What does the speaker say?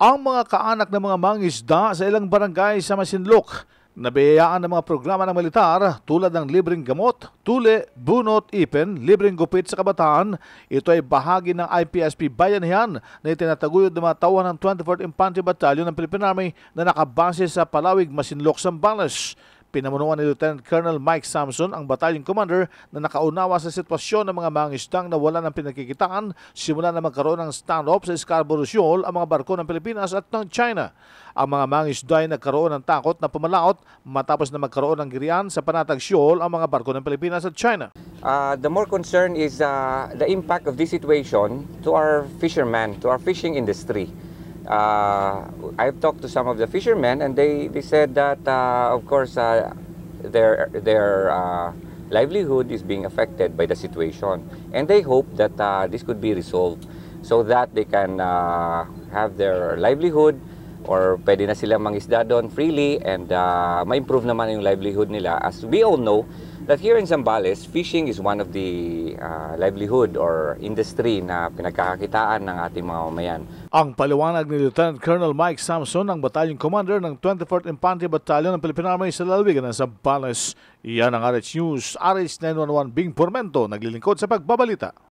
ang mga kaanak ng mga mangisda sa ilang barangay sa Masinlok. Nabiyayaan ng mga programa ng militar tulad ng libreng gamot, tule, bunot, ipin, libreng gupit sa kabataan. Ito ay bahagi ng IPSP Bayanihan na itinataguyod ng mga tauhan ng 24th Infantry Battalion ng Philippine Army na nakabase sa Palawig, Masinlok, Sambales. Pinamunuan ni Lieutenant Colonel Mike Samson ang battalion commander na nakaunawa sa sitwasyon ng mga mangisdang na wala ng pinagkikitaan simula na magkaroon ng stand-off sa Scarborough Shoal ang mga barko ng Pilipinas at ng China. Ang mga mangisda ay nagkaroon ng takot na pumalaot matapos na magkaroon ng girian sa Panatag Shoal ang mga barko ng Pilipinas at China. Uh, the more concern is uh, the impact of this situation to our fishermen, to our fishing industry. uh, I've talked to some of the fishermen, and they, they said that, uh, of course, uh, their, their uh, livelihood is being affected by the situation. And they hope that uh, this could be resolved so that they can uh, have their livelihood or pwede na silang mangisda doon freely and uh, ma-improve naman yung livelihood nila. As we all know, that here in Zambales, fishing is one of the uh, livelihood or industry na pinagkakakitaan ng ating mga mamayan. Ang paliwanag ni Lieutenant Colonel Mike Samson, ang battalion commander ng 24th Infantry Battalion ng Philippine Army sa lalawigan ng Zambales. Iyan ang RH News, RH 911 Bing Pormento, naglilingkod sa pagbabalita.